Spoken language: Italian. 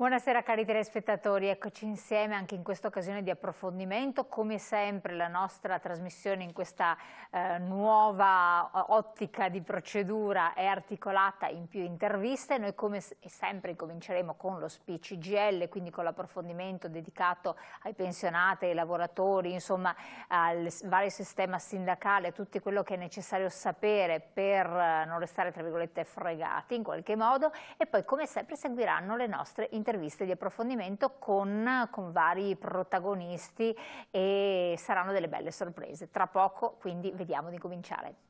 Buonasera cari telespettatori, eccoci insieme anche in questa occasione di approfondimento, come sempre la nostra trasmissione in questa eh, nuova eh, ottica di procedura è articolata in più interviste, noi come sempre cominceremo con lo speech IGL, quindi con l'approfondimento dedicato ai pensionati, ai lavoratori, insomma al vario sistema sindacale, a tutto quello che è necessario sapere per eh, non restare tra virgolette fregati in qualche modo e poi come sempre seguiranno le nostre interviste interviste di approfondimento con, con vari protagonisti e saranno delle belle sorprese. Tra poco quindi vediamo di cominciare.